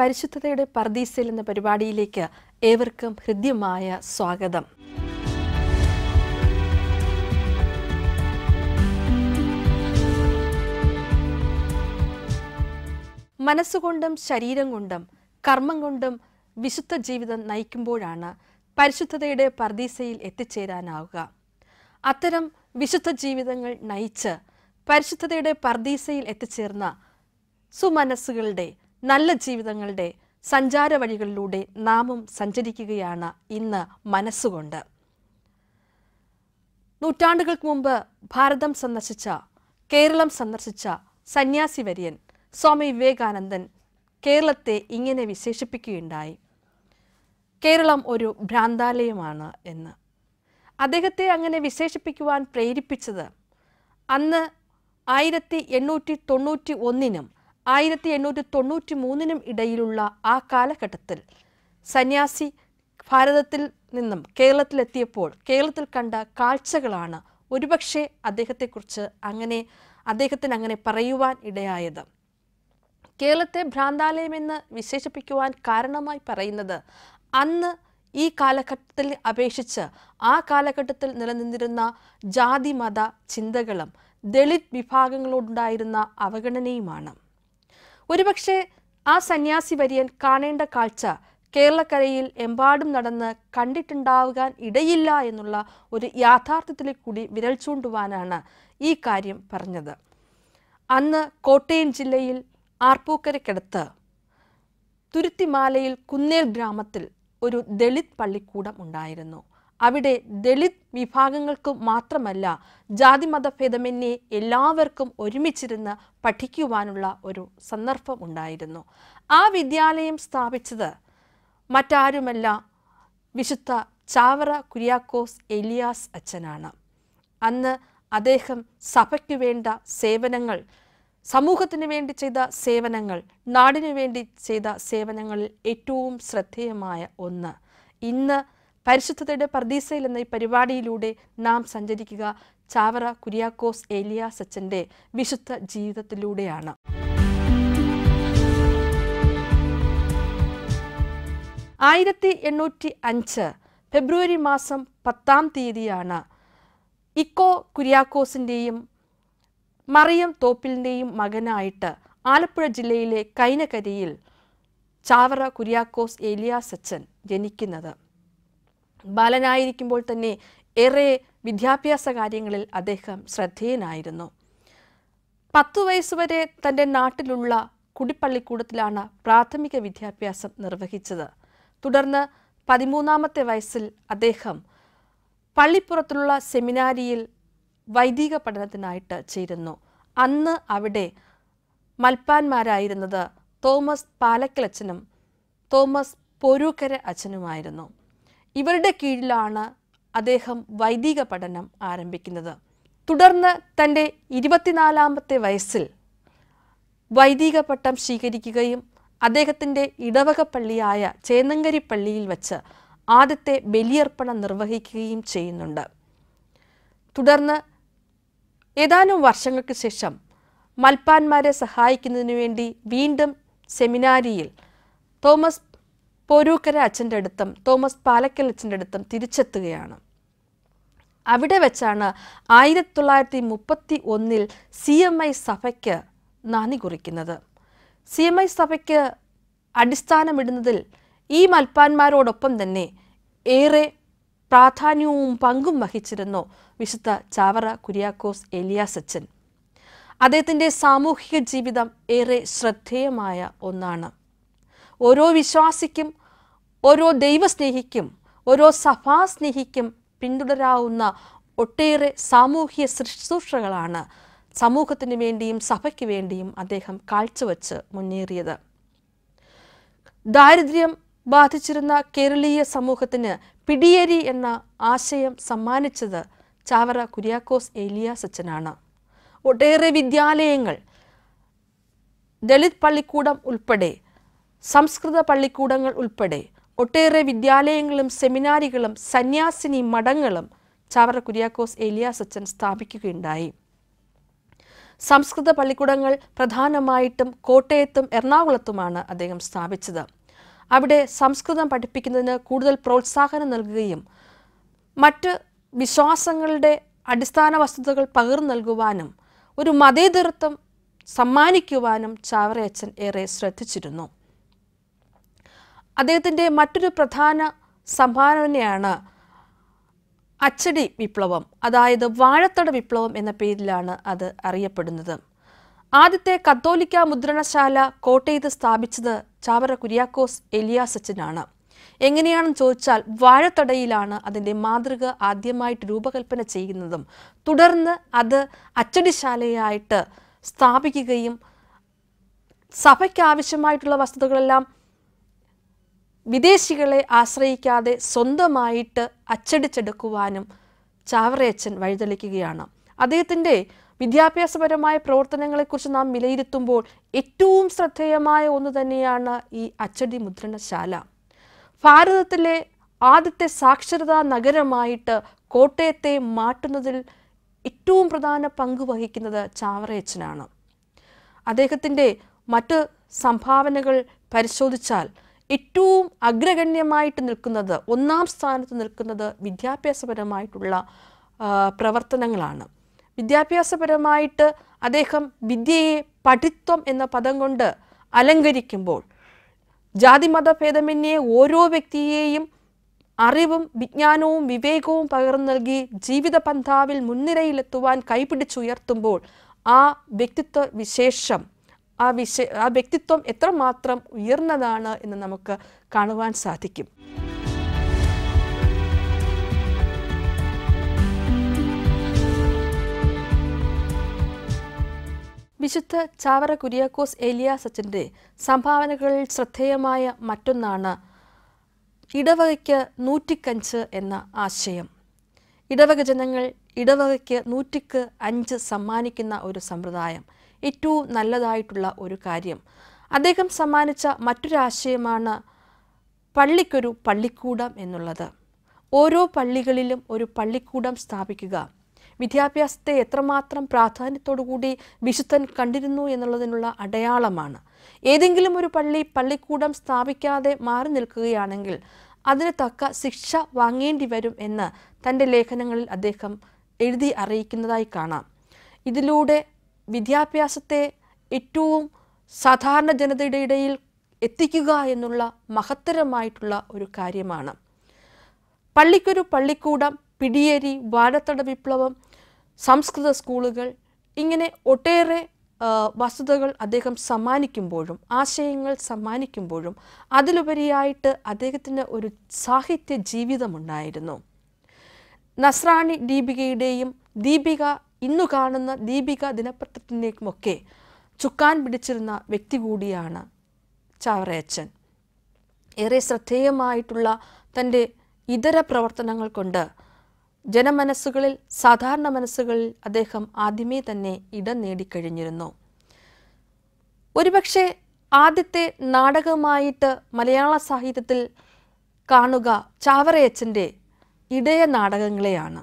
പരിശുദ്ധതയുടെ പർദീസയിൽ എന്ന പരിപാടിയിലേക്ക് ഏവർക്കും ഹൃദ്യമായ സ്വാഗതം മനസ്സുകൊണ്ടും ശരീരം കൊണ്ടും കർമ്മം കൊണ്ടും വിശുദ്ധ ജീവിതം നയിക്കുമ്പോഴാണ് പരിശുദ്ധതയുടെ പർദീസയിൽ എത്തിച്ചേരാനാവുക അത്തരം വിശുദ്ധ ജീവിതങ്ങൾ നയിച്ച് പരിശുദ്ധതയുടെ പർദീസയിൽ എത്തിച്ചേർന്ന സുമനസ്സുകളുടെ നല്ല ജീവിതങ്ങളുടെ സഞ്ചാര വഴികളിലൂടെ നാമും സഞ്ചരിക്കുകയാണ് ഇന്ന് മനസ്സുകൊണ്ട് നൂറ്റാണ്ടുകൾക്ക് മുമ്പ് ഭാരതം സന്ദർശിച്ച കേരളം സന്ദർശിച്ച സന്യാസി വര്യൻ സ്വാമി വിവേകാനന്ദൻ കേരളത്തെ ഇങ്ങനെ വിശേഷിപ്പിക്കുകയുണ്ടായി കേരളം ഒരു ഭ്രാന്താലയമാണ് എന്ന് അദ്ദേഹത്തെ അങ്ങനെ വിശേഷിപ്പിക്കുവാൻ പ്രേരിപ്പിച്ചത് അന്ന് ആയിരത്തി എണ്ണൂറ്റി തൊണ്ണൂറ്റി ഒന്നിനും ആയിരത്തി എണ്ണൂറ്റി തൊണ്ണൂറ്റി മൂന്നിനും ഇടയിലുള്ള ആ കാലഘട്ടത്തിൽ സന്യാസി ഭാരതത്തിൽ നിന്നും കേരളത്തിലെത്തിയപ്പോൾ കേരളത്തിൽ കണ്ട കാഴ്ചകളാണ് ഒരുപക്ഷെ അദ്ദേഹത്തെക്കുറിച്ച് അങ്ങനെ അദ്ദേഹത്തിന് അങ്ങനെ പറയുവാൻ ഇടയായത് കേരളത്തെ ഭ്രാന്താലയമെന്ന് വിശേഷിപ്പിക്കുവാൻ കാരണമായി പറയുന്നത് അന്ന് ഈ കാലഘട്ടത്തിൽ അപേക്ഷിച്ച് ആ കാലഘട്ടത്തിൽ നിലനിന്നിരുന്ന ജാതി മത ചിന്തകളും ദളിത് വിഭാഗങ്ങളോടുണ്ടായിരുന്ന അവഗണനയുമാണ് ഒരുപക്ഷെ ആ സന്യാസി വര്യൻ കാണേണ്ട കാഴ്ച കേരളക്കരയിൽ എമ്പാടും നടന്ന് കണ്ടിട്ടുണ്ടാവുകാൻ ഇടയില്ല എന്നുള്ള ഒരു യാഥാർത്ഥ്യത്തിലേക്ക് കൂടി വിരൽ ചൂണ്ടുവാനാണ് ഈ കാര്യം പറഞ്ഞത് അന്ന് കോട്ടയം ജില്ലയിൽ ആർപ്പൂക്കരക്കടുത്ത് തുരുത്തിമാലയിൽ കുന്നേൽ ഗ്രാമത്തിൽ ഒരു ദളിത് പള്ളിക്കൂടം ഉണ്ടായിരുന്നു അവിടെ ദളിത് വിഭാഗങ്ങൾക്കു മാത്രമല്ല ജാതിമതഭേദമന്യേ എല്ലാവർക്കും ഒരുമിച്ചിരുന്ന് പഠിക്കുവാനുള്ള ഒരു സന്ദർഭം ഉണ്ടായിരുന്നു ആ വിദ്യാലയം സ്ഥാപിച്ചത് മറ്റാരുമല്ല വിശുദ്ധ ചാവറ കുര്യാക്കോസ് എലിയാസ് അച്ഛനാണ് അന്ന് അദ്ദേഹം സഭയ്ക്ക് വേണ്ട സേവനങ്ങൾ സമൂഹത്തിന് വേണ്ടി ചെയ്ത സേവനങ്ങൾ നാടിനു വേണ്ടി ചെയ്ത സേവനങ്ങളിൽ ഏറ്റവും ശ്രദ്ധേയമായ ഒന്ന് ഇന്ന് പരിശുദ്ധതയുടെ പർദീസയിൽ എന്ന ഈ പരിപാടിയിലൂടെ നാം സഞ്ചരിക്കുക ചാവറ കുര്യാക്കോസ് ഏലിയ സച്ചൻ്റെ വിശുദ്ധ ജീവിതത്തിലൂടെയാണ് ആയിരത്തി എണ്ണൂറ്റി അഞ്ച് ഫെബ്രുവരി മാസം പത്താം തീയതിയാണ് ഇക്കോ കുര്യാക്കോസിൻ്റെയും മറിയം തോപ്പിലിൻ്റെയും മകനായിട്ട് ആലപ്പുഴ ജില്ലയിലെ കൈനകരിയിൽ ചാവറ കുര്യാക്കോസ് ഏലിയ സച്ചൻ ജനിക്കുന്നത് ബാലനായിരിക്കുമ്പോൾ തന്നെ ഏറെ വിദ്യാഭ്യാസ കാര്യങ്ങളിൽ അദ്ദേഹം ശ്രദ്ധേയനായിരുന്നു പത്തു വയസ്സുവരെ തൻ്റെ നാട്ടിലുള്ള കുടിപ്പള്ളിക്കൂടത്തിലാണ് പ്രാഥമിക വിദ്യാഭ്യാസം നിർവഹിച്ചത് തുടർന്ന് പതിമൂന്നാമത്തെ വയസ്സിൽ അദ്ദേഹം പള്ളിപ്പുറത്തുള്ള സെമിനാരിയിൽ വൈദിക പഠനത്തിനായിട്ട് ചേരുന്നു അന്ന് അവിടെ മൽപ്പാന്മാരായിരുന്നത് തോമസ് പാലക്കലച്ചനും തോമസ് പൊരൂക്കര അച്ഛനുമായിരുന്നു ഇവരുടെ കീഴിലാണ് അദ്ദേഹം വൈദിക പഠനം ആരംഭിക്കുന്നത് തുടർന്ന് തൻ്റെ ഇരുപത്തിനാലാമത്തെ വയസ്സിൽ വൈദിക പട്ടം സ്വീകരിക്കുകയും അദ്ദേഹത്തിൻ്റെ ഇടവക പള്ളിയായ ചേന്നങ്കരി പള്ളിയിൽ വച്ച് ആദ്യത്തെ ബലിയർപ്പണം നിർവഹിക്കുകയും ചെയ്യുന്നുണ്ട് തുടർന്ന് ഏതാനും വർഷങ്ങൾക്ക് ശേഷം മൽപ്പാന്മാരെ സഹായിക്കുന്നതിനു വേണ്ടി വീണ്ടും സെമിനാരിയിൽ തോമസ് പോരൂക്കര അച്ഛൻ്റെ അടുത്തും തോമസ് പാലക്കൽ അച്ഛൻ്റെ അടുത്തും തിരിച്ചെത്തുകയാണ് അവിടെ വെച്ചാണ് ആയിരത്തി തൊള്ളായിരത്തി മുപ്പത്തി ഒന്നിൽ സി എം ഐ സഭയ്ക്ക് നന്ദി കുറിക്കുന്നത് സി എം ഐ സഭയ്ക്ക് അടിസ്ഥാനമിടുന്നതിൽ ഈ മൽപ്പാന്മാരോടൊപ്പം തന്നെ ഏറെ പ്രാധാന്യവും പങ്കും വഹിച്ചിരുന്നു വിശുദ്ധ ചാവറ കുര്യാക്കോസ് അച്ഛൻ അദ്ദേഹത്തിൻ്റെ സാമൂഹിക ജീവിതം ഏറെ ശ്രദ്ധേയമായ ഒന്നാണ് ഓരോ വിശ്വാസിക്കും ഓരോ ദൈവസ്നേഹിക്കും ഓരോ സഭാസ്നേഹിക്കും പിന്തുടരാവുന്ന ഒട്ടേറെ സാമൂഹ്യ ശുശ്രൂഷകളാണ് സമൂഹത്തിന് വേണ്ടിയും സഭയ്ക്ക് വേണ്ടിയും അദ്ദേഹം കാഴ്ചവെച്ച് മുന്നേറിയത് ദാരിദ്ര്യം ബാധിച്ചിരുന്ന കേരളീയ സമൂഹത്തിന് പിടിയേരി എന്ന ആശയം സമ്മാനിച്ചത് ചാവറ കുര്യാക്കോസ് അച്ഛനാണ് ഒട്ടേറെ വിദ്യാലയങ്ങൾ ദളിത് പള്ളിക്കൂടം ഉൾപ്പെടെ സംസ്കൃത പള്ളിക്കൂടങ്ങൾ ഉൾപ്പെടെ ഒട്ടേറെ വിദ്യാലയങ്ങളും സെമിനാരികളും സന്യാസിനി മഠങ്ങളും ചാവറ കുര്യാക്കോസ് ഏലിയാസ് അച്ഛൻ സ്ഥാപിക്കുകയുണ്ടായി സംസ്കൃത പള്ളിക്കൂടങ്ങൾ പ്രധാനമായിട്ടും കോട്ടയത്തും എറണാകുളത്തുമാണ് അദ്ദേഹം സ്ഥാപിച്ചത് അവിടെ സംസ്കൃതം പഠിപ്പിക്കുന്നതിന് കൂടുതൽ പ്രോത്സാഹനം നൽകുകയും മറ്റ് വിശ്വാസങ്ങളുടെ അടിസ്ഥാന വസ്തുതകൾ പകർന്നു നൽകുവാനും ഒരു മതേതൃത്വം സമ്മാനിക്കുവാനും ചാവറയച്ചൻ ഏറെ ശ്രദ്ധിച്ചിരുന്നു അദ്ദേഹത്തിൻ്റെ മറ്റൊരു പ്രധാന സംഭാവനയാണ് അച്ചടി വിപ്ലവം അതായത് വാഴത്തട വിപ്ലവം എന്ന പേരിലാണ് അത് അറിയപ്പെടുന്നത് ആദ്യത്തെ കത്തോലിക്ക മുദ്രണശാല കോട്ടയത്ത് സ്ഥാപിച്ചത് ചാവറ കുര്യാക്കോസ് എലിയാസച്ചനാണ് എങ്ങനെയാണെന്ന് ചോദിച്ചാൽ വാഴത്തടയിലാണ് അതിൻ്റെ മാതൃക ആദ്യമായിട്ട് രൂപകൽപ്പന ചെയ്യുന്നതും തുടർന്ന് അത് അച്ചടിശാലയായിട്ട് സ്ഥാപിക്കുകയും സഭയ്ക്കാവശ്യമായിട്ടുള്ള വസ്തുതകളെല്ലാം വിദേശികളെ ആശ്രയിക്കാതെ സ്വന്തമായിട്ട് അച്ചടിച്ചെടുക്കുവാനും ചാവറയച്ചൻ വഴിതെളിക്കുകയാണ് അദ്ദേഹത്തിൻ്റെ വിദ്യാഭ്യാസപരമായ പ്രവർത്തനങ്ങളെക്കുറിച്ച് നാം വിലയിരുത്തുമ്പോൾ ഏറ്റവും ശ്രദ്ധേയമായ ഒന്ന് തന്നെയാണ് ഈ അച്ചടി മുദ്രണശാല ഭാരതത്തിലെ ആദ്യത്തെ സാക്ഷരതാ നഗരമായിട്ട് കോട്ടയത്തെ മാറ്റുന്നതിൽ ഏറ്റവും പ്രധാന പങ്ക് വഹിക്കുന്നത് ചാവറയച്ചനാണ് അദ്ദേഹത്തിൻ്റെ മറ്റ് സംഭാവനകൾ പരിശോധിച്ചാൽ ഏറ്റവും അഗ്രഗണ്യമായിട്ട് നിൽക്കുന്നത് ഒന്നാം സ്ഥാനത്ത് നിൽക്കുന്നത് വിദ്യാഭ്യാസപരമായിട്ടുള്ള പ്രവർത്തനങ്ങളാണ് വിദ്യാഭ്യാസപരമായിട്ട് അദ്ദേഹം വിദ്യയെ പഠിത്വം എന്ന പദം കൊണ്ട് അലങ്കരിക്കുമ്പോൾ ജാതിമത ഭേദമന്യേ ഓരോ വ്യക്തിയെയും അറിവും വിജ്ഞാനവും വിവേകവും പകർന്നു നൽകി ജീവിത പന്ഥാവിൽ മുൻനിരയിലെത്തുവാൻ കൈപിടിച്ചുയർത്തുമ്പോൾ ആ വ്യക്തിത്വ വിശേഷം ആ വിഷ ആ വ്യക്തിത്വം എത്രമാത്രം ഉയർന്നതാണ് എന്ന് നമുക്ക് കാണുവാൻ സാധിക്കും വിശുദ്ധ ചാവറ കുര്യാക്കോസ് ഏലിയാസ് അച്ഛൻ്റെ സംഭാവനകളിൽ ശ്രദ്ധേയമായ മറ്റൊന്നാണ് ഇടവകയ്ക്ക് നൂറ്റിക്കഞ്ച് എന്ന ആശയം ഇടവക ജനങ്ങൾ ഇടവകയ്ക്ക് നൂറ്റിക്ക് അഞ്ച് സമ്മാനിക്കുന്ന ഒരു സമ്പ്രദായം ഏറ്റവും നല്ലതായിട്ടുള്ള ഒരു കാര്യം അദ്ദേഹം സമ്മാനിച്ച മറ്റൊരാശയമാണ് പള്ളിക്കൊരു പള്ളിക്കൂടം എന്നുള്ളത് ഓരോ പള്ളികളിലും ഒരു പള്ളിക്കൂടം സ്ഥാപിക്കുക വിദ്യാഭ്യാസത്തെ എത്രമാത്രം പ്രാധാന്യത്തോടുകൂടി വിശുദ്ധൻ കണ്ടിരുന്നു എന്നുള്ളതിനുള്ള അടയാളമാണ് ഏതെങ്കിലും ഒരു പള്ളി പള്ളിക്കൂടം സ്ഥാപിക്കാതെ മാറി നിൽക്കുകയാണെങ്കിൽ അതിന് തക്ക ശിക്ഷ വാങ്ങേണ്ടി വരും എന്ന് തൻ്റെ ലേഖനങ്ങളിൽ അദ്ദേഹം എഴുതി അറിയിക്കുന്നതായി കാണാം ഇതിലൂടെ വിദ്യാഭ്യാസത്തെ ഏറ്റവും സാധാരണ ജനതയുടെ ഇടയിൽ എത്തിക്കുക എന്നുള്ള മഹത്തരമായിട്ടുള്ള ഒരു കാര്യമാണ് പള്ളിക്കൊരു പള്ളിക്കൂടം പിടിയേരി വാഴത്തട വിപ്ലവം സംസ്കൃത സ്കൂളുകൾ ഇങ്ങനെ ഒട്ടേറെ വസ്തുതകൾ അദ്ദേഹം സമ്മാനിക്കുമ്പോഴും ആശയങ്ങൾ സമ്മാനിക്കുമ്പോഴും അതിലുപരിയായിട്ട് അദ്ദേഹത്തിന് ഒരു സാഹിത്യ ജീവിതമുണ്ടായിരുന്നു നസ്രാണി ദീപികയുടെയും ദീപിക ഇന്നു കാണുന്ന ദീപിക ദിനപത്രത്തിലേക്കുമൊക്കെ ചുക്കാൻ പിടിച്ചിരുന്ന വ്യക്തി കൂടിയാണ് ചാവറയച്ചൻ ഏറെ ശ്രദ്ധേയമായിട്ടുള്ള തൻ്റെ ഇതര പ്രവർത്തനങ്ങൾ കൊണ്ട് ജനമനസ്സുകളിൽ സാധാരണ മനസ്സുകളിൽ അദ്ദേഹം ആദ്യമേ തന്നെ ഇടം നേടിക്കഴിഞ്ഞിരുന്നു ഒരുപക്ഷെ ആദ്യത്തെ നാടകമായിട്ട് മലയാള സാഹിത്യത്തിൽ കാണുക ചാവറയച്ചൻ്റെ ഇടയ നാടകങ്ങളെയാണ്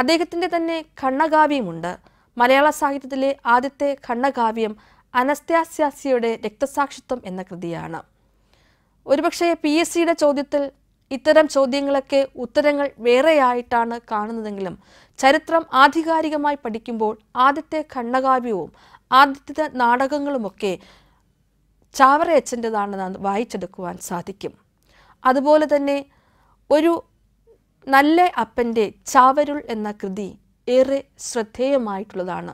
അദ്ദേഹത്തിൻ്റെ തന്നെ ഖണ്ണകാവ്യമുണ്ട് മലയാള സാഹിത്യത്തിലെ ആദ്യത്തെ ഖണ്ണകാവ്യം അനസ്ത്യാസ്യാസിയുടെ രക്തസാക്ഷിത്വം എന്ന കൃതിയാണ് ഒരുപക്ഷെ പി എസ് സിയുടെ ചോദ്യത്തിൽ ഇത്തരം ചോദ്യങ്ങളൊക്കെ ഉത്തരങ്ങൾ വേറെയായിട്ടാണ് കാണുന്നതെങ്കിലും ചരിത്രം ആധികാരികമായി പഠിക്കുമ്പോൾ ആദ്യത്തെ ഖണ്ഡകാവ്യവും ആദ്യത്തെ നാടകങ്ങളുമൊക്കെ ചാവറയച്ചൻ്റെതാണെന്ന് വായിച്ചെടുക്കുവാൻ സാധിക്കും അതുപോലെ തന്നെ ഒരു നല്ല അപ്പൻ്റെ ചാവരുൾ എന്ന കൃതി ഏറെ ശ്രദ്ധേയമായിട്ടുള്ളതാണ്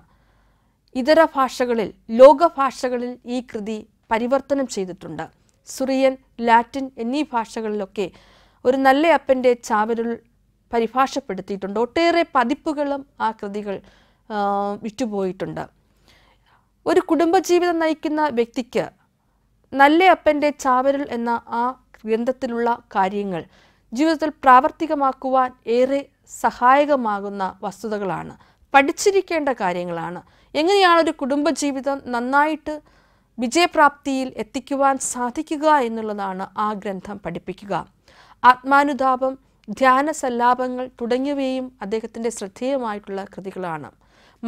ഇതര ഭാഷകളിൽ ലോകഭാഷകളിൽ ഈ കൃതി പരിവർത്തനം ചെയ്തിട്ടുണ്ട് സുറിയൻ ലാറ്റിൻ എന്നീ ഭാഷകളിലൊക്കെ ഒരു നല്ല അപ്പൻ്റെ ചാവരുൾ പരിഭാഷപ്പെടുത്തിയിട്ടുണ്ട് ഒട്ടേറെ പതിപ്പുകളും ആ കൃതികൾ വിറ്റുപോയിട്ടുണ്ട് ഒരു കുടുംബജീവിതം നയിക്കുന്ന വ്യക്തിക്ക് നല്ല അപ്പൻ്റെ ചാവരുൾ എന്ന ആ ഗ്രന്ഥത്തിലുള്ള കാര്യങ്ങൾ ജീവിതത്തിൽ പ്രാവർത്തികമാക്കുവാൻ ഏറെ സഹായകമാകുന്ന വസ്തുതകളാണ് പഠിച്ചിരിക്കേണ്ട കാര്യങ്ങളാണ് എങ്ങനെയാണ് ഒരു കുടുംബജീവിതം നന്നായിട്ട് വിജയപ്രാപ്തിയിൽ എത്തിക്കുവാൻ സാധിക്കുക എന്നുള്ളതാണ് ആ ഗ്രന്ഥം പഠിപ്പിക്കുക ആത്മാനുതാപം സല്ലാപങ്ങൾ തുടങ്ങിയവയും അദ്ദേഹത്തിൻ്റെ ശ്രദ്ധേയമായിട്ടുള്ള കൃതികളാണ്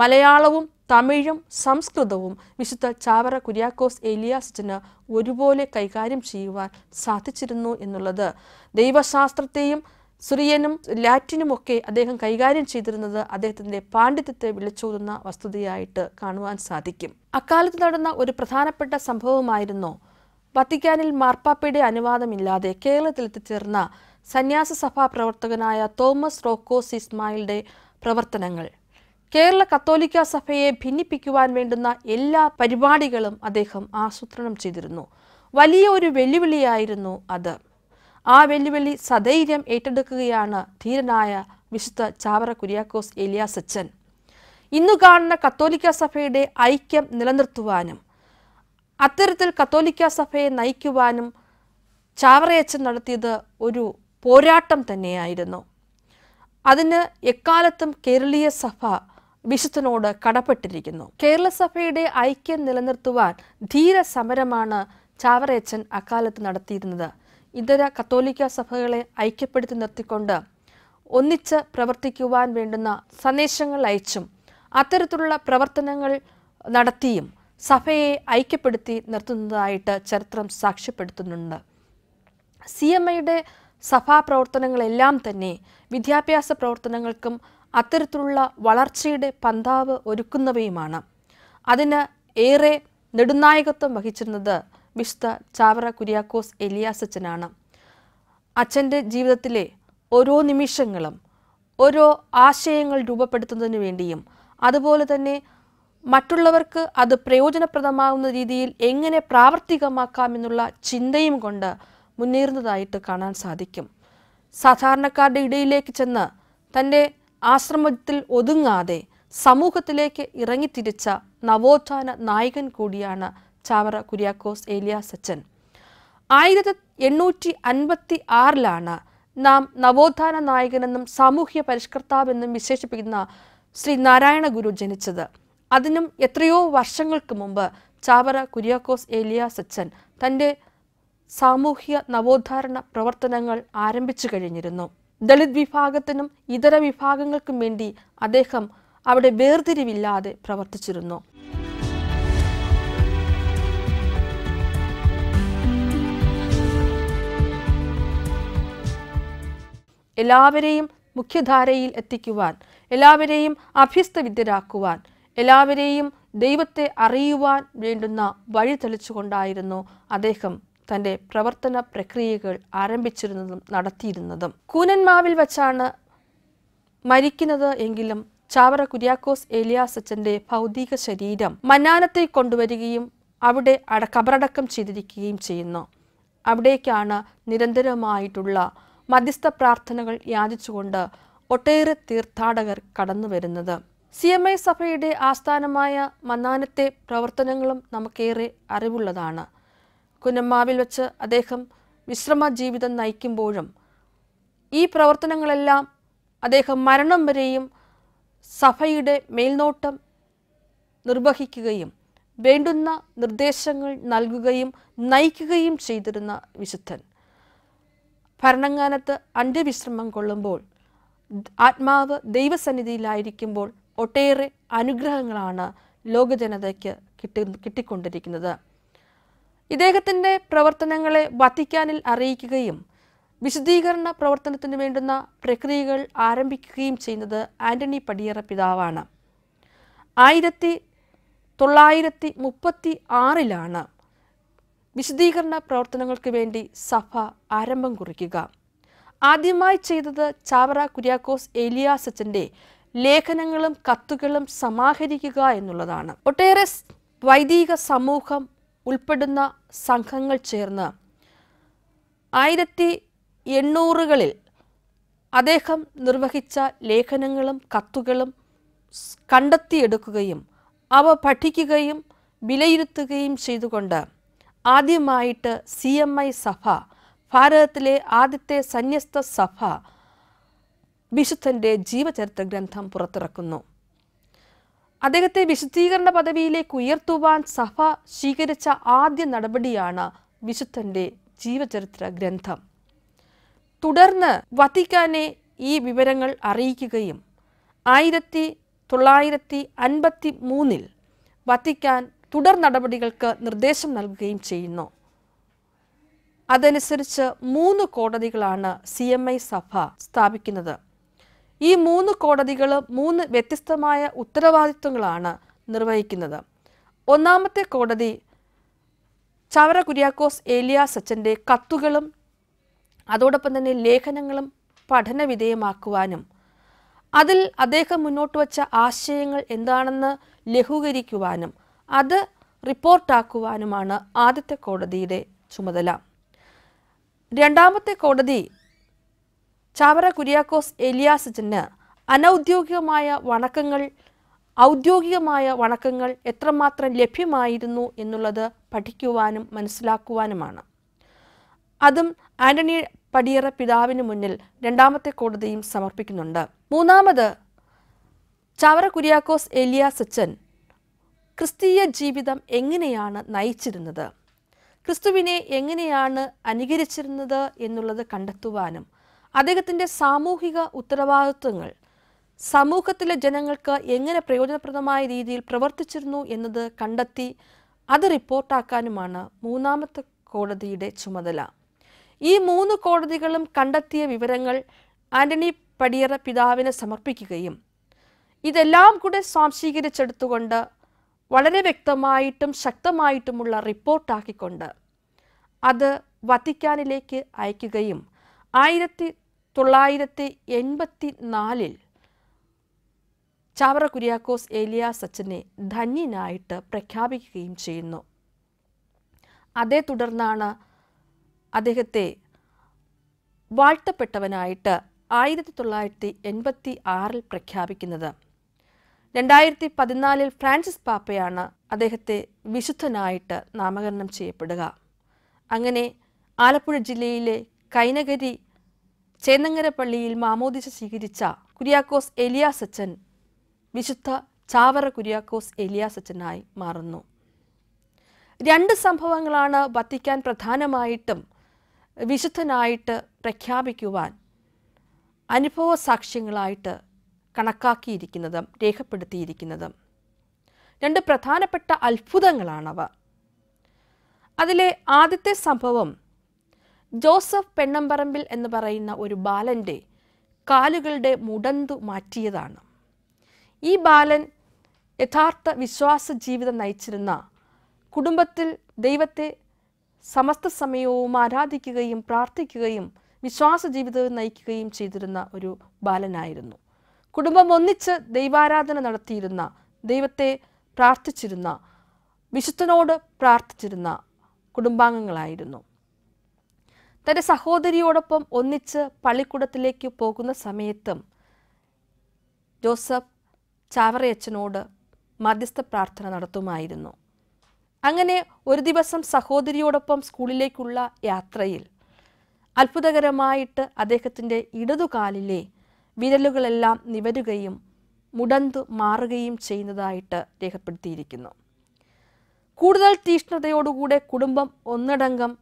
മലയാളവും തമിഴും സംസ്കൃതവും വിശുദ്ധ ചാവറ കുര്യാക്കോസ് ഏലിയാസിന് ഒരുപോലെ കൈകാര്യം ചെയ്യുവാൻ സാധിച്ചിരുന്നു എന്നുള്ളത് ദൈവശാസ്ത്രത്തെയും സുറിയനും ലാറ്റിനുമൊക്കെ അദ്ദേഹം കൈകാര്യം ചെയ്തിരുന്നത് അദ്ദേഹത്തിൻ്റെ പാണ്ഡിത്യത്തെ വിളിച്ചോതുന്ന വസ്തുതയായിട്ട് കാണുവാൻ സാധിക്കും അക്കാലത്ത് നടന്ന ഒരു പ്രധാനപ്പെട്ട സംഭവമായിരുന്നു വത്തിക്കാനിൽ മാർപ്പാപ്പയുടെ അനുവാദമില്ലാതെ കേരളത്തിലെത്തിച്ചേർന്ന സന്യാസ പ്രവർത്തകനായ തോമസ് റോക്കോസ് ഇസ്മായിലിൻ്റെ പ്രവർത്തനങ്ങൾ കേരള കത്തോലിക്ക സഭയെ ഭിന്നിപ്പിക്കുവാൻ വേണ്ടുന്ന എല്ലാ പരിപാടികളും അദ്ദേഹം ആസൂത്രണം ചെയ്തിരുന്നു വലിയ ഒരു വെല്ലുവിളിയായിരുന്നു അത് ആ വെല്ലുവിളി സധൈര്യം ഏറ്റെടുക്കുകയാണ് ധീരനായ വിശുദ്ധ ചാവറ കുര്യാക്കോസ് എലിയാസച്ചൻ ഇന്നു കാണുന്ന കത്തോലിക്ക സഭയുടെ ഐക്യം നിലനിർത്തുവാനും അത്തരത്തിൽ കത്തോലിക്ക സഭയെ നയിക്കുവാനും ചാവറയച്ചൻ നടത്തിയത് ഒരു പോരാട്ടം തന്നെയായിരുന്നു അതിന് എക്കാലത്തും കേരളീയ സഭ വിശുദ്ധനോട് കടപ്പെട്ടിരിക്കുന്നു കേരളസഭയുടെ ഐക്യം നിലനിർത്തുവാൻ ധീര സമരമാണ് ചാവറയച്ചൻ അക്കാലത്ത് നടത്തിയിരുന്നത് ഇതര കത്തോലിക്ക സഭകളെ ഐക്യപ്പെടുത്തി നിർത്തിക്കൊണ്ട് ഒന്നിച്ച് പ്രവർത്തിക്കുവാൻ വേണ്ടുന്ന സന്ദേശങ്ങൾ അയച്ചും അത്തരത്തിലുള്ള പ്രവർത്തനങ്ങൾ നടത്തിയും സഭയെ ഐക്യപ്പെടുത്തി നിർത്തുന്നതായിട്ട് ചരിത്രം സാക്ഷ്യപ്പെടുത്തുന്നുണ്ട് സി എം ഐയുടെ സഭാ പ്രവർത്തനങ്ങളെല്ലാം തന്നെ വിദ്യാഭ്യാസ പ്രവർത്തനങ്ങൾക്കും അത്തരത്തിലുള്ള വളർച്ചയുടെ പന്താവ് ഒരുക്കുന്നവയുമാണ് അതിന് ഏറെ നെടുനായകത്വം വഹിച്ചിരുന്നത് വിശുദ്ധ ചാവറ കുര്യാക്കോസ് എലിയാസച്ചനാണ് അച്ഛൻ്റെ ജീവിതത്തിലെ ഓരോ നിമിഷങ്ങളും ഓരോ ആശയങ്ങൾ രൂപപ്പെടുത്തുന്നതിന് വേണ്ടിയും അതുപോലെ തന്നെ മറ്റുള്ളവർക്ക് അത് പ്രയോജനപ്രദമാകുന്ന രീതിയിൽ എങ്ങനെ പ്രാവർത്തികമാക്കാമെന്നുള്ള ചിന്തയും കൊണ്ട് മുന്നേറുന്നതായിട്ട് കാണാൻ സാധിക്കും സാധാരണക്കാരുടെ ഇടയിലേക്ക് ചെന്ന് തൻ്റെ ആശ്രമത്തിൽ ഒതുങ്ങാതെ സമൂഹത്തിലേക്ക് ഇറങ്ങിത്തിരിച്ച നവോത്ഥാന നായകൻ കൂടിയാണ് ചാവറ കുര്യാക്കോസ് ഏലിയ സച്ചൻ ആയിരത്തി എണ്ണൂറ്റി അൻപത്തി ആറിലാണ് നാം നവോത്ഥാന നായകനെന്നും സാമൂഹ്യ പരിഷ്കർത്താവെന്നും വിശേഷിപ്പിക്കുന്ന ശ്രീ നാരായണ ഗുരു ജനിച്ചത് അതിനും എത്രയോ വർഷങ്ങൾക്ക് മുമ്പ് ചാവറ കുര്യാക്കോസ് ഏലിയ സച്ചൻ തൻ്റെ സാമൂഹ്യ നവോദ്ധാരണ പ്രവർത്തനങ്ങൾ ആരംഭിച്ചു കഴിഞ്ഞിരുന്നു ദളിത് വിഭാഗത്തിനും ഇതര വിഭാഗങ്ങൾക്കും വേണ്ടി അദ്ദേഹം അവിടെ വേർതിരിവില്ലാതെ പ്രവർത്തിച്ചിരുന്നു എല്ലാവരെയും മുഖ്യധാരയിൽ എത്തിക്കുവാൻ എല്ലാവരെയും അഭ്യസ്തവിദ്യരാക്കുവാൻ എല്ലാവരെയും ദൈവത്തെ അറിയുവാൻ വേണ്ടുന്ന വഴി തെളിച്ചുകൊണ്ടായിരുന്നു അദ്ദേഹം തന്റെ പ്രവർത്തന പ്രക്രിയകൾ ആരംഭിച്ചിരുന്നതും നടത്തിയിരുന്നതും കൂനന്മാവിൽ വച്ചാണ് മരിക്കുന്നത് എങ്കിലും ചാവറ കുര്യാക്കോസ് ഏലിയാസച്ചന്റെ ഭൗതിക ശരീരം മന്നാനത്തെ കൊണ്ടുവരികയും അവിടെ അട കബറടക്കം ചെയ്തിരിക്കുകയും ചെയ്യുന്നു അവിടേക്കാണ് നിരന്തരമായിട്ടുള്ള മധ്യസ്ഥ പ്രാർത്ഥനകൾ യാചിച്ചുകൊണ്ട് ഒട്ടേറെ തീർത്ഥാടകർ കടന്നു വരുന്നത് സി എം ഐ സഭയുടെ ആസ്ഥാനമായ മന്നാനത്തെ പ്രവർത്തനങ്ങളും നമുക്കേറെ അറിവുള്ളതാണ് കുനമ്മാവിൽ വെച്ച് അദ്ദേഹം വിശ്രമ ജീവിതം നയിക്കുമ്പോഴും ഈ പ്രവർത്തനങ്ങളെല്ലാം അദ്ദേഹം മരണം വരെയും സഭയുടെ മേൽനോട്ടം നിർവഹിക്കുകയും വേണ്ടുന്ന നിർദ്ദേശങ്ങൾ നൽകുകയും നയിക്കുകയും ചെയ്തിരുന്ന വിശുദ്ധൻ ഭരണങ്ങാനത്ത് അന്ത്യവിശ്രമം കൊള്ളുമ്പോൾ ആത്മാവ് ദൈവസന്നിധിയിലായിരിക്കുമ്പോൾ ഒട്ടേറെ അനുഗ്രഹങ്ങളാണ് ലോകജനതയ്ക്ക് കിട്ടി കിട്ടിക്കൊണ്ടിരിക്കുന്നത് ഇദ്ദേഹത്തിൻ്റെ പ്രവർത്തനങ്ങളെ വത്തിക്കാനിൽ അറിയിക്കുകയും വിശദീകരണ പ്രവർത്തനത്തിന് വേണ്ടുന്ന പ്രക്രിയകൾ ആരംഭിക്കുകയും ചെയ്യുന്നത് ആന്റണി പടിയറ പിതാവാണ് ആയിരത്തി തൊള്ളായിരത്തി മുപ്പത്തി ആറിലാണ് വിശദീകരണ പ്രവർത്തനങ്ങൾക്ക് വേണ്ടി സഭ ആരംഭം കുറിക്കുക ആദ്യമായി ചെയ്തത് ചാവറ കുര്യാക്കോസ് ഏലിയാസച്ചൻ്റെ ലേഖനങ്ങളും കത്തുകളും സമാഹരിക്കുക എന്നുള്ളതാണ് ഒട്ടേറെ വൈദിക സമൂഹം ഉൾപ്പെടുന്ന സംഘങ്ങൾ ചേർന്ന് ആയിരത്തി എണ്ണൂറുകളിൽ അദ്ദേഹം നിർവഹിച്ച ലേഖനങ്ങളും കത്തുകളും കണ്ടെത്തിയെടുക്കുകയും അവ പഠിക്കുകയും വിലയിരുത്തുകയും ചെയ്തുകൊണ്ട് ആദ്യമായിട്ട് സി എം ഐ സഭ ഭാരതത്തിലെ ആദ്യത്തെ സന്യസ്ത സഭ വിശുദ്ധൻ്റെ ജീവചരിത്ര ഗ്രന്ഥം പുറത്തിറക്കുന്നു അദ്ദേഹത്തെ വിശുദ്ധീകരണ പദവിയിലേക്ക് ഉയർത്തുവാൻ സഭ സ്വീകരിച്ച ആദ്യ നടപടിയാണ് വിശുദ്ധന്റെ ജീവചരിത്ര ഗ്രന്ഥം തുടർന്ന് വത്തിക്കാനെ ഈ വിവരങ്ങൾ അറിയിക്കുകയും ആയിരത്തി തൊള്ളായിരത്തി അൻപത്തി മൂന്നിൽ വത്തിക്കാൻ തുടർ നടപടികൾക്ക് നിർദ്ദേശം നൽകുകയും ചെയ്യുന്നു അതനുസരിച്ച് മൂന്ന് കോടതികളാണ് സി എം ഐ സഭ സ്ഥാപിക്കുന്നത് ഈ മൂന്ന് കോടതികളും മൂന്ന് വ്യത്യസ്തമായ ഉത്തരവാദിത്വങ്ങളാണ് നിർവഹിക്കുന്നത് ഒന്നാമത്തെ കോടതി ചവറ കുര്യാക്കോസ് ഏലിയ സച്ചൻ്റെ കത്തുകളും അതോടൊപ്പം തന്നെ ലേഖനങ്ങളും പഠനവിധേയമാക്കുവാനും അതിൽ അദ്ദേഹം മുന്നോട്ട് വച്ച ആശയങ്ങൾ എന്താണെന്ന് ലഘൂകരിക്കുവാനും അത് റിപ്പോർട്ടാക്കുവാനുമാണ് ആദ്യത്തെ കോടതിയുടെ ചുമതല രണ്ടാമത്തെ കോടതി ചാവറ കുര്യാക്കോസ് എലിയാസച്ചന് അനൗദ്യോഗികമായ വണക്കങ്ങൾ ഔദ്യോഗികമായ വണക്കങ്ങൾ എത്രമാത്രം ലഭ്യമായിരുന്നു എന്നുള്ളത് പഠിക്കുവാനും മനസ്സിലാക്കുവാനുമാണ് അതും ആന്റണി പടിയറ പിതാവിന് മുന്നിൽ രണ്ടാമത്തെ കോടതിയും സമർപ്പിക്കുന്നുണ്ട് മൂന്നാമത് ചവറ കുര്യാക്കോസ് എലിയ സച്ചൻ ക്രിസ്തീയ ജീവിതം എങ്ങനെയാണ് നയിച്ചിരുന്നത് ക്രിസ്തുവിനെ എങ്ങനെയാണ് അനുകരിച്ചിരുന്നത് എന്നുള്ളത് കണ്ടെത്തുവാനും അദ്ദേഹത്തിൻ്റെ സാമൂഹിക ഉത്തരവാദിത്വങ്ങൾ സമൂഹത്തിലെ ജനങ്ങൾക്ക് എങ്ങനെ പ്രയോജനപ്രദമായ രീതിയിൽ പ്രവർത്തിച്ചിരുന്നു എന്നത് കണ്ടെത്തി അത് റിപ്പോർട്ടാക്കാനുമാണ് മൂന്നാമത്തെ കോടതിയുടെ ചുമതല ഈ മൂന്ന് കോടതികളും കണ്ടെത്തിയ വിവരങ്ങൾ ആന്റണി പടിയറ പിതാവിന് സമർപ്പിക്കുകയും ഇതെല്ലാം കൂടെ സ്വാംശീകരിച്ചെടുത്തുകൊണ്ട് വളരെ വ്യക്തമായിട്ടും ശക്തമായിട്ടുമുള്ള റിപ്പോർട്ടാക്കിക്കൊണ്ട് അത് വത്തിക്കാനിലേക്ക് അയക്കുകയും ആയിരത്തി തൊള്ളായിരത്തി എൺപത്തി നാലിൽ ചാവറ കുര്യാക്കോസ് ഏലിയ സച്ചനെ ധന്യനായിട്ട് പ്രഖ്യാപിക്കുകയും ചെയ്യുന്നു അതേ തുടർന്നാണ് അദ്ദേഹത്തെ വാഴ്ത്തപ്പെട്ടവനായിട്ട് ആയിരത്തി തൊള്ളായിരത്തി എൺപത്തി ആറിൽ പ്രഖ്യാപിക്കുന്നത് രണ്ടായിരത്തി പതിനാലിൽ ഫ്രാൻസിസ് പാപ്പയാണ് അദ്ദേഹത്തെ വിശുദ്ധനായിട്ട് നാമകരണം ചെയ്യപ്പെടുക അങ്ങനെ ആലപ്പുഴ ജില്ലയിലെ കൈനകരി ചേന്നങ്ങര പള്ളിയിൽ മാമോദിശ സ്വീകരിച്ച കുര്യാക്കോസ് എലിയാസച്ചൻ വിശുദ്ധ ചാവറ കുര്യാക്കോസ് എലിയാസച്ചനായി മാറുന്നു രണ്ട് സംഭവങ്ങളാണ് വത്തിക്കാൻ പ്രധാനമായിട്ടും വിശുദ്ധനായിട്ട് പ്രഖ്യാപിക്കുവാൻ അനുഭവ സാക്ഷ്യങ്ങളായിട്ട് കണക്കാക്കിയിരിക്കുന്നതും രേഖപ്പെടുത്തിയിരിക്കുന്നതും രണ്ട് പ്രധാനപ്പെട്ട അത്ഭുതങ്ങളാണവ അതിലെ ആദ്യത്തെ സംഭവം ജോസഫ് പെണ്ണമ്പറമ്പിൽ എന്ന് പറയുന്ന ഒരു ബാലൻ്റെ കാലുകളുടെ മുടന്തു മാറ്റിയതാണ് ഈ ബാലൻ യഥാർത്ഥ വിശ്വാസ ജീവിതം നയിച്ചിരുന്ന കുടുംബത്തിൽ ദൈവത്തെ സമസ്ത സമയവും ആരാധിക്കുകയും പ്രാർത്ഥിക്കുകയും വിശ്വാസ ജീവിതവും നയിക്കുകയും ചെയ്തിരുന്ന ഒരു ബാലനായിരുന്നു കുടുംബം ഒന്നിച്ച് ദൈവാരാധന നടത്തിയിരുന്ന ദൈവത്തെ പ്രാർത്ഥിച്ചിരുന്ന വിശുദ്ധനോട് പ്രാർത്ഥിച്ചിരുന്ന കുടുംബാംഗങ്ങളായിരുന്നു തൻ്റെ സഹോദരിയോടൊപ്പം ഒന്നിച്ച് പള്ളിക്കൂടത്തിലേക്ക് പോകുന്ന സമയത്തും ജോസഫ് ചാവറയച്ചനോട് മധ്യസ്ഥ പ്രാർത്ഥന നടത്തുമായിരുന്നു അങ്ങനെ ഒരു ദിവസം സഹോദരിയോടൊപ്പം സ്കൂളിലേക്കുള്ള യാത്രയിൽ അത്ഭുതകരമായിട്ട് അദ്ദേഹത്തിൻ്റെ ഇടതുകാലിലെ വിരലുകളെല്ലാം നിവരുകയും മുടന്ത് മാറുകയും ചെയ്യുന്നതായിട്ട് രേഖപ്പെടുത്തിയിരിക്കുന്നു കൂടുതൽ തീഷ്ണതയോടുകൂടെ കുടുംബം ഒന്നടങ്കം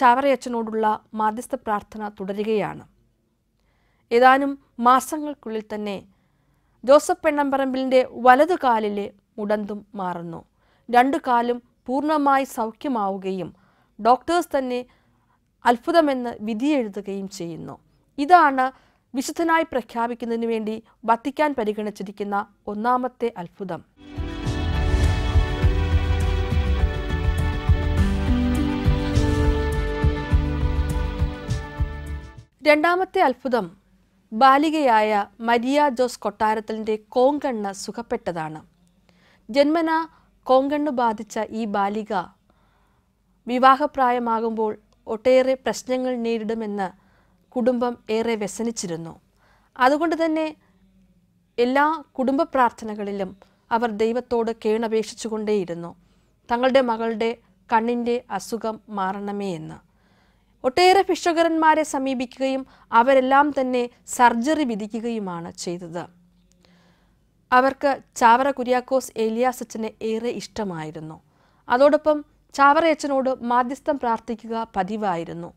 ചാവറയച്ചനോടുള്ള മാധ്യസ്ഥ പ്രാർത്ഥന തുടരുകയാണ് ഏതാനും മാസങ്ങൾക്കുള്ളിൽ തന്നെ ജോസഫ് പെണ്ണമ്പറമ്പിലിൻ്റെ വലതു കാലിലെ മുടന്തും മാറുന്നു രണ്ടു കാലും പൂർണ്ണമായി സൗഖ്യമാവുകയും ഡോക്ടേഴ്സ് തന്നെ അത്ഭുതമെന്ന് വിധിയെഴുതുകയും ചെയ്യുന്നു ഇതാണ് വിശുദ്ധനായി പ്രഖ്യാപിക്കുന്നതിന് വേണ്ടി വത്തിക്കാൻ പരിഗണിച്ചിരിക്കുന്ന ഒന്നാമത്തെ അത്ഭുതം രണ്ടാമത്തെ അത്ഭുതം ബാലികയായ മരിയ ജോസ് കൊട്ടാരത്തലിൻ്റെ കോങ്കണ്ണ് സുഖപ്പെട്ടതാണ് ജന്മന കോങ്കണ്ണ് ബാധിച്ച ഈ ബാലിക വിവാഹപ്രായമാകുമ്പോൾ ഒട്ടേറെ പ്രശ്നങ്ങൾ നേരിടുമെന്ന് കുടുംബം ഏറെ വ്യസനിച്ചിരുന്നു അതുകൊണ്ട് തന്നെ എല്ലാ കുടുംബ പ്രാർത്ഥനകളിലും അവർ ദൈവത്തോട് കേണപേക്ഷിച്ചുകൊണ്ടേയിരുന്നു തങ്ങളുടെ മകളുടെ കണ്ണിൻ്റെ അസുഖം മാറണമേ എന്ന് ഒട്ടേറെ ഭിക്ഷകരന്മാരെ സമീപിക്കുകയും അവരെല്ലാം തന്നെ സർജറി വിധിക്കുകയുമാണ് ചെയ്തത് അവർക്ക് ചാവറ കുര്യാക്കോസ് അച്ഛനെ ഏറെ ഇഷ്ടമായിരുന്നു അതോടൊപ്പം ചാവറയച്ചനോട് മാധ്യസ്ഥം പ്രാർത്ഥിക്കുക പതിവായിരുന്നു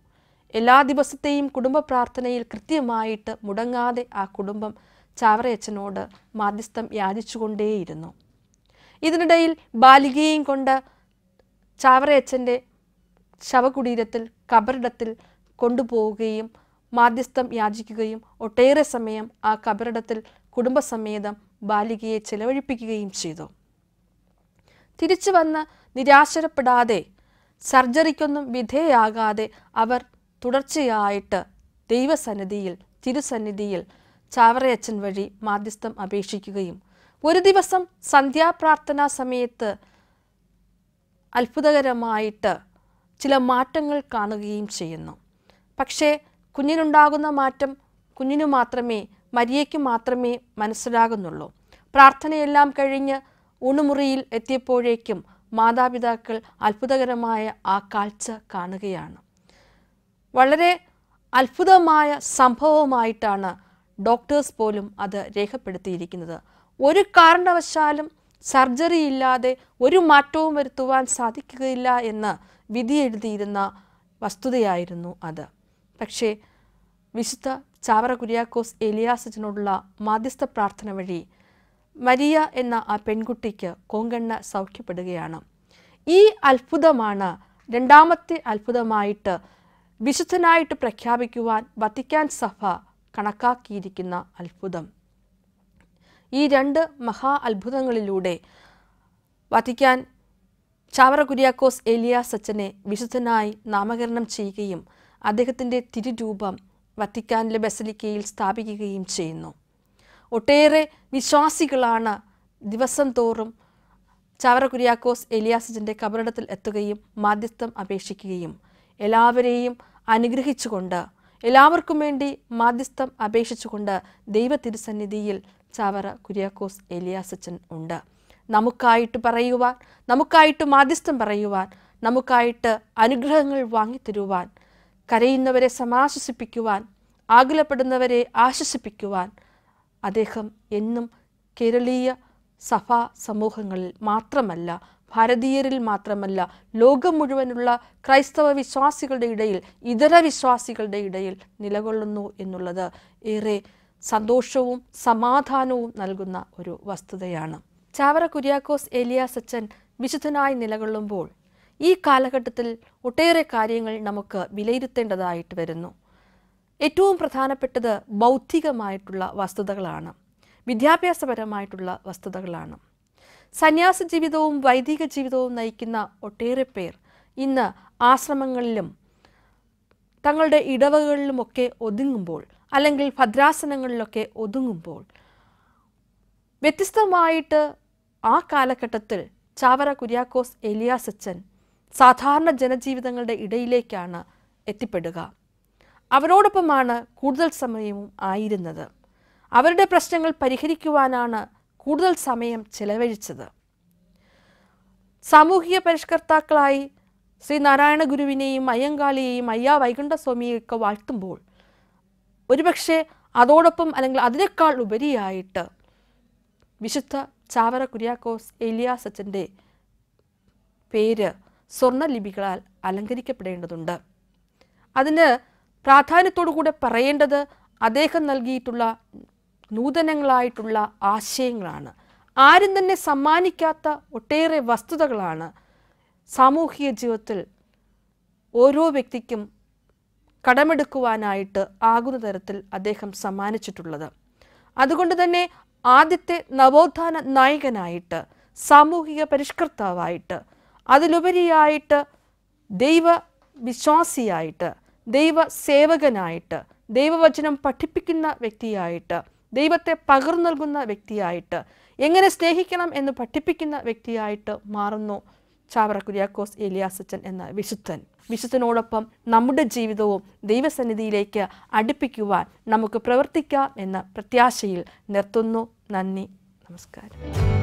എല്ലാ ദിവസത്തെയും കുടുംബ പ്രാർത്ഥനയിൽ കൃത്യമായിട്ട് മുടങ്ങാതെ ആ കുടുംബം ചാവറയച്ഛനോട് മാധ്യസ്ഥം യാചിച്ചുകൊണ്ടേയിരുന്നു ഇതിനിടയിൽ ബാലികയെയും കൊണ്ട് ചാവറയച്ഛൻ്റെ ശവകുടീരത്തിൽ കബറിടത്തിൽ കൊണ്ടുപോവുകയും മാധ്യസ്ഥം യാചിക്കുകയും ഒട്ടേറെ സമയം ആ കബറിടത്തിൽ കുടുംബസമേതം ബാലികയെ ചെലവഴിപ്പിക്കുകയും ചെയ്തു തിരിച്ചു വന്ന് നിരാശരപ്പെടാതെ സർജറിക്കൊന്നും വിധേയാകാതെ അവർ തുടർച്ചയായിട്ട് ദൈവസന്നിധിയിൽ തിരുസന്നിധിയിൽ ചാവറയച്ചൻ വഴി മാധ്യസ്ഥം അപേക്ഷിക്കുകയും ഒരു ദിവസം സന്ധ്യാപ്രാർത്ഥനാ സമയത്ത് അത്ഭുതകരമായിട്ട് ചില മാറ്റങ്ങൾ കാണുകയും ചെയ്യുന്നു പക്ഷേ കുഞ്ഞിനുണ്ടാകുന്ന മാറ്റം കുഞ്ഞിനു മാത്രമേ മരിയയ്ക്ക് മാത്രമേ മനസ്സിലാകുന്നുള്ളൂ പ്രാർത്ഥനയെല്ലാം കഴിഞ്ഞ് ഊണുമുറിയിൽ എത്തിയപ്പോഴേക്കും മാതാപിതാക്കൾ അത്ഭുതകരമായ ആ കാഴ്ച കാണുകയാണ് വളരെ അത്ഭുതമായ സംഭവമായിട്ടാണ് ഡോക്ടേഴ്സ് പോലും അത് രേഖപ്പെടുത്തിയിരിക്കുന്നത് ഒരു കാരണവശാലും സർജറി ഇല്ലാതെ ഒരു മാറ്റവും വരുത്തുവാൻ സാധിക്കുകയില്ല എന്ന് വിധി എഴുതിയിരുന്ന വസ്തുതയായിരുന്നു അത് പക്ഷേ വിശുദ്ധ ചാവറ കുര്യാക്കോസ് എലിയാസജനോടുള്ള മാധ്യസ്ഥ പ്രാർത്ഥന വഴി മരിയ എന്ന ആ പെൺകുട്ടിക്ക് കോങ്കണ്ണ സൗഖ്യപ്പെടുകയാണ് ഈ അത്ഭുതമാണ് രണ്ടാമത്തെ അത്ഭുതമായിട്ട് വിശുദ്ധനായിട്ട് പ്രഖ്യാപിക്കുവാൻ വത്തിക്കാൻ സഭ കണക്കാക്കിയിരിക്കുന്ന അത്ഭുതം ഈ രണ്ട് മഹാ അത്ഭുതങ്ങളിലൂടെ വത്തിക്കാൻ ചാവറ കുര്യാക്കോസ് എലിയാസ് അച്ഛനെ വിശുദ്ധനായി നാമകരണം ചെയ്യുകയും അദ്ദേഹത്തിൻ്റെ തിരുരൂപം വത്തിക്കാനിലെ ബസലിക്കയിൽ സ്ഥാപിക്കുകയും ചെയ്യുന്നു ഒട്ടേറെ വിശ്വാസികളാണ് ദിവസം തോറും ചാവറ കുര്യാക്കോസ് എലിയാസജൻ്റെ കബറിടത്തിൽ എത്തുകയും മാധ്യസ്ഥം അപേക്ഷിക്കുകയും എല്ലാവരെയും അനുഗ്രഹിച്ചുകൊണ്ട് എല്ലാവർക്കും വേണ്ടി മാധ്യസ്ഥം അപേക്ഷിച്ചുകൊണ്ട് ദൈവ തിരുസന്നിധിയിൽ ചാവറ കുര്യാക്കോസ് എലിയാസച്ചൻ ഉണ്ട് നമുക്കായിട്ട് പറയുവാൻ നമുക്കായിട്ട് മാധ്യസ്ഥം പറയുവാൻ നമുക്കായിട്ട് അനുഗ്രഹങ്ങൾ വാങ്ങിത്തരുവാൻ കരയുന്നവരെ സമാശ്വസിപ്പിക്കുവാൻ ആകുലപ്പെടുന്നവരെ ആശ്വസിപ്പിക്കുവാൻ അദ്ദേഹം എന്നും കേരളീയ സഭാ സമൂഹങ്ങളിൽ മാത്രമല്ല ഭാരതീയരിൽ മാത്രമല്ല ലോകം മുഴുവനുള്ള ക്രൈസ്തവ വിശ്വാസികളുടെ ഇടയിൽ ഇതര വിശ്വാസികളുടെ ഇടയിൽ നിലകൊള്ളുന്നു എന്നുള്ളത് ഏറെ സന്തോഷവും സമാധാനവും നൽകുന്ന ഒരു വസ്തുതയാണ് ചാവറ കുര്യാക്കോസ് ഏലിയാസ് സച്ചൻ വിശുദ്ധനായി നിലകൊള്ളുമ്പോൾ ഈ കാലഘട്ടത്തിൽ ഒട്ടേറെ കാര്യങ്ങൾ നമുക്ക് വിലയിരുത്തേണ്ടതായിട്ട് വരുന്നു ഏറ്റവും പ്രധാനപ്പെട്ടത് ബൗദ്ധികമായിട്ടുള്ള വസ്തുതകളാണ് വിദ്യാഭ്യാസപരമായിട്ടുള്ള വസ്തുതകളാണ് സന്യാസ ജീവിതവും വൈദിക ജീവിതവും നയിക്കുന്ന ഒട്ടേറെ പേർ ഇന്ന് ആശ്രമങ്ങളിലും തങ്ങളുടെ ഇടവകളിലുമൊക്കെ ഒതുങ്ങുമ്പോൾ അല്ലെങ്കിൽ ഭദ്രാസനങ്ങളിലൊക്കെ ഒതുങ്ങുമ്പോൾ വ്യത്യസ്തമായിട്ട് ആ കാലഘട്ടത്തിൽ ചാവറ കുര്യാക്കോസ് എലിയാസച്ചൻ സാധാരണ ജനജീവിതങ്ങളുടെ ഇടയിലേക്കാണ് എത്തിപ്പെടുക അവരോടൊപ്പമാണ് കൂടുതൽ സമയവും ആയിരുന്നത് അവരുടെ പ്രശ്നങ്ങൾ പരിഹരിക്കുവാനാണ് കൂടുതൽ സമയം ചെലവഴിച്ചത് സാമൂഹിക പരിഷ്കർത്താക്കളായി ശ്രീ നാരായണ ഗുരുവിനെയും അയ്യങ്കാളിയെയും അയ്യാ വൈകുണ്ഠസ്വാമിയെയൊക്കെ വാഴ്ത്തുമ്പോൾ ഒരുപക്ഷെ അതോടൊപ്പം അല്ലെങ്കിൽ അതിനേക്കാൾ ഉപരിയായിട്ട് വിശുദ്ധ ചാവറ കുര്യാക്കോസ് എലിയാസച്ചൻ്റെ പേര് സ്വർണ്ണലിപികളാൽ അലങ്കരിക്കപ്പെടേണ്ടതുണ്ട് അതിന് പ്രാധാന്യത്തോടുകൂടെ പറയേണ്ടത് അദ്ദേഹം നൽകിയിട്ടുള്ള നൂതനങ്ങളായിട്ടുള്ള ആശയങ്ങളാണ് ആരും തന്നെ സമ്മാനിക്കാത്ത ഒട്ടേറെ വസ്തുതകളാണ് സാമൂഹിക ജീവിതത്തിൽ ഓരോ വ്യക്തിക്കും കടമെടുക്കുവാനായിട്ട് ആകുന്ന തരത്തിൽ അദ്ദേഹം സമ്മാനിച്ചിട്ടുള്ളത് അതുകൊണ്ട് തന്നെ ആദ്യത്തെ നവോത്ഥാന നായകനായിട്ട് സാമൂഹിക പരിഷ്കർത്താവായിട്ട് അതിലുപരിയായിട്ട് ദൈവ വിശ്വാസിയായിട്ട് ദൈവ സേവകനായിട്ട് ദൈവവചനം പഠിപ്പിക്കുന്ന വ്യക്തിയായിട്ട് ദൈവത്തെ പകർന്നു നൽകുന്ന വ്യക്തിയായിട്ട് എങ്ങനെ സ്നേഹിക്കണം എന്ന് പഠിപ്പിക്കുന്ന വ്യക്തിയായിട്ട് മാറുന്നു ചാവറ ഏലിയാസച്ചൻ എന്ന വിശുദ്ധൻ വിശുദ്ധനോടൊപ്പം നമ്മുടെ ജീവിതവും ദൈവസന്നിധിയിലേക്ക് അടുപ്പിക്കുവാൻ നമുക്ക് പ്രവർത്തിക്കാം എന്ന പ്രത്യാശയിൽ നിർത്തുന്നു നന്ദി നമസ്കാരം